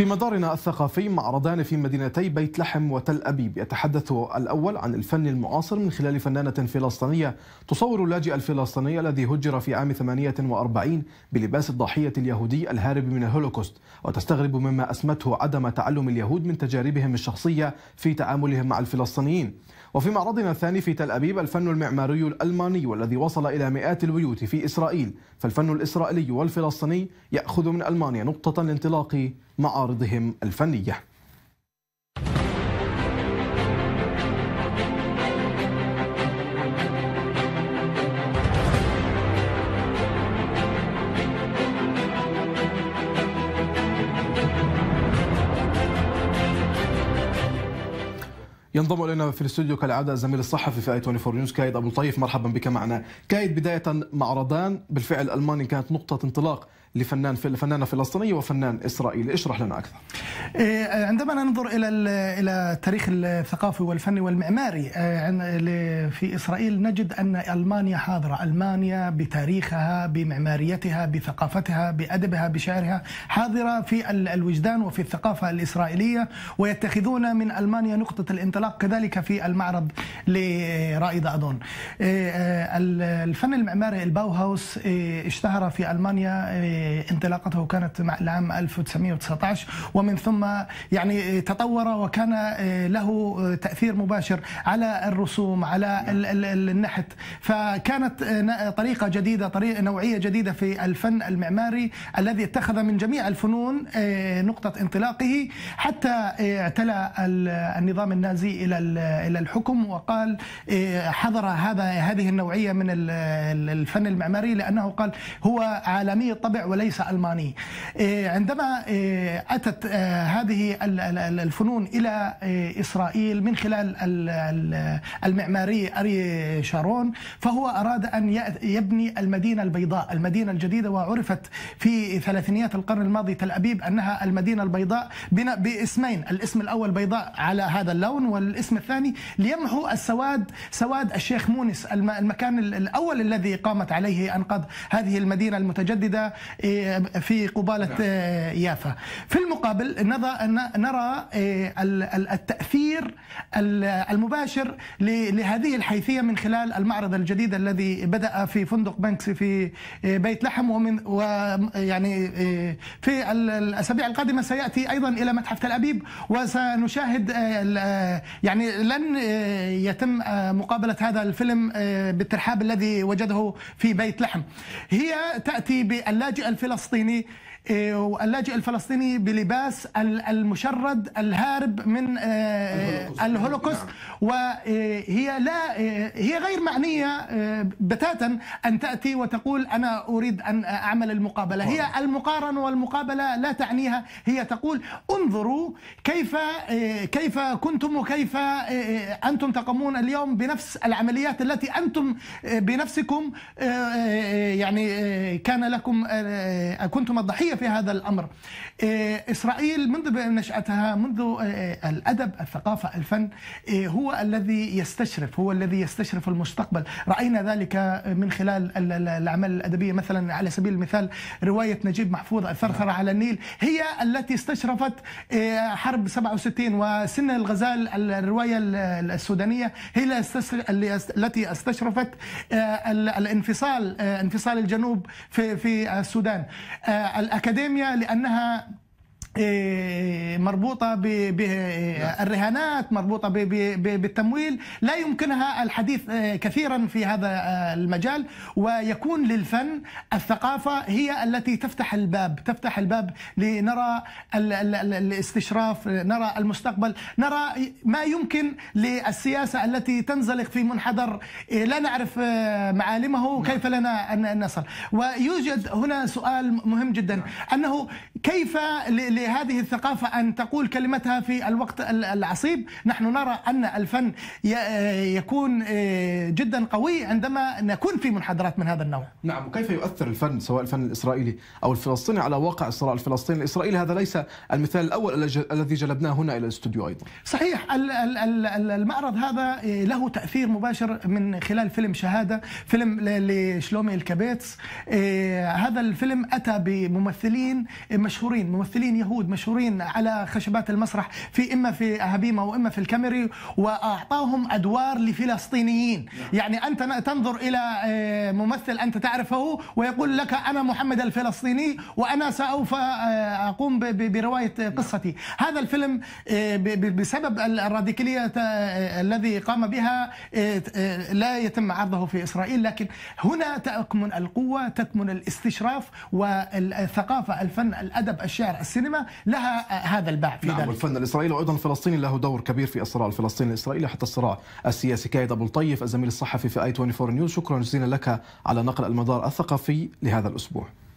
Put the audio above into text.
في مدارنا الثقافي معرضان في مدينتي بيت لحم وتل أبيب يتحدث الأول عن الفن المعاصر من خلال فنانة فلسطينية تصور اللاجئ الفلسطيني الذي هجر في عام 48 بلباس الضحية اليهودي الهارب من الهولوكوست وتستغرب مما أسمته عدم تعلم اليهود من تجاربهم الشخصية في تعاملهم مع الفلسطينيين وفي معرضنا الثاني في تل أبيب الفن المعماري الألماني والذي وصل إلى مئات البيوت في إسرائيل فالفن الإسرائيلي والفلسطيني يأخذ من ألمانيا نقطة لانطلاق معارضهم الفنية ينضم الينا في الاستوديو كالعاده الزميل الصحفي في اي 24 نيوز كايد ابو لطيف مرحبا بك معنا. كايد بدايه معرضان بالفعل المانيا كانت نقطه انطلاق لفنان فنانه فلسطينيه وفنان اسرائيلي، اشرح لنا اكثر. إيه، عندما ننظر الى الى التاريخ الثقافي والفني والمعماري آه، في اسرائيل نجد ان المانيا حاضره، المانيا بتاريخها بمعماريتها بثقافتها بادبها بشعرها حاضره في الوجدان وفي الثقافه الاسرائيليه ويتخذون من المانيا نقطه الانطلاق كذلك في المعرض لرائد ادون. إيه، آه، الفن المعماري الباوهاوس إيه، اشتهر في المانيا انطلاقته كانت مع العام 1919 ومن ثم يعني تطور وكان آه، له آه، تأثير مباشر على الرسوم على نعم. النحت فكانت آه، طريقة جديدة طريقة نوعية جديدة في الفن المعماري الذي اتخذ من جميع الفنون نقطة انطلاقه حتى اعتلى النظام النازي إلى إلى الحكم وقال حظر هذا هذه النوعية من الفن المعماري لأنه قال هو عالمي الطبع وليس ألماني إيه، عندما إيه، أتت آه، هذه الفنون إلى إيه، إسرائيل من خلال المعماري أري شارون فهو أراد أن يبني المدينة البيضاء المدينة الجديدة وعرفت في ثلاثينيات القرن الماضي تل أبيب أنها المدينة البيضاء باسمين الاسم الأول بيضاء على هذا اللون والاسم الثاني ليمحو السواد سواد الشيخ مونس المكان الأول الذي قامت عليه أنقاض هذه المدينة المتجددة إيه، في قبالة نعم. آه، يافا في المقابل نرى آه، التأثير المباشر لهذه الحيثية من خلال المعرض الجديد الذي بدأ في فندق بنكس في آه، بيت لحم ومن ويعني في الأسابيع القادمة سيأتي أيضا إلى متحف تل أبيب وسنشاهد يعني لن يتم مقابلة هذا الفيلم بالترحاب الذي وجده في بيت لحم هي تأتي باللاجئ الفلسطيني إيه، واللاجئ الفلسطيني بلباس المشرد الهارب من آه، الهولوكوست نعم. وهي لا آه، هي غير معنيه آه، بتاتا ان تاتي وتقول انا اريد ان اعمل المقابله هي المقارنه والمقابله لا تعنيها هي تقول انظروا كيف كيف كنتم وكيف انتم تقومون اليوم بنفس العمليات التي انتم بنفسكم يعني كان لكم كنتم الضحيه الحقيقيه في هذا الأمر إيه، إسرائيل منذ نشأتها منذ إيه، الأدب الثقافة الفن إيه، هو الذي يستشرف هو الذي يستشرف المستقبل رأينا ذلك من خلال الأعمال الأدبية مثلا على سبيل المثال رواية نجيب محفوظ الثرثرة على النيل هي التي استشرفت حرب 67 وسن الغزال الرواية السودانية هي التي استشرفت الانفصال انفصال الجنوب في في السودان الأكاديمية لأنها إيه، مربوطه بالرهانات مربوطه بالتمويل لا يمكنها الحديث إيه، كثيرا في هذا آه، المجال ويكون للفن الثقافه هي التي تفتح الباب تفتح الباب لنرى الاستشراف نرى المستقبل نرى ما يمكن للسياسه التي تنزلق في منحدر إيه، لا نعرف آه، معالمه نعم. كيف لنا ان نصل ويوجد هنا سؤال مهم جدا نعم. انه كيف لهذه الثقافة أن تقول كلمتها في الوقت العصيب نحن نرى أن الفن آه، يكون آه، جدا قوي عندما نكون في منحدرات من هذا النوع نعم وكيف يؤثر الفن سواء الفن الإسرائيلي أو الفلسطيني على واقع الصراع الفلسطيني الإسرائيلي هذا ليس المثال الأول الذي جلبناه هنا إلى الاستوديو أيضا صحيح المعرض هذا آه، له تأثير مباشر من خلال فيلم شهادة فيلم لشلومي الكبيتس هذا الفيلم أتى بممثلين مشهورين ممثلين يهود اليهود مشهورين على خشبات المسرح في اما في هبيمه واما في الكاميري واعطاهم ادوار لفلسطينيين نعم. يعني انت تنظر الى آه، ممثل انت تعرفه ويقول لك انا محمد الفلسطيني وانا سوف آه، اقوم بروايه نعم. قصتي هذا الفيلم آه، بسبب الراديكاليه الذي قام بها لا يتم عرضه في اسرائيل لكن هنا تكمن القوه تكمن الاستشراف والثقافه الفن الادب الشعر السينما لها هذا الباع في نعم ذلك الفن الإسرائيلي وأيضا الفلسطيني له دور كبير في الصراع الفلسطيني الإسرائيلي حتى الصراع السياسي كايد أبو الطيف الزميل الصحفي في اي 24 نيوز شكرا جزيلا لك على نقل المدار الثقافي لهذا الأسبوع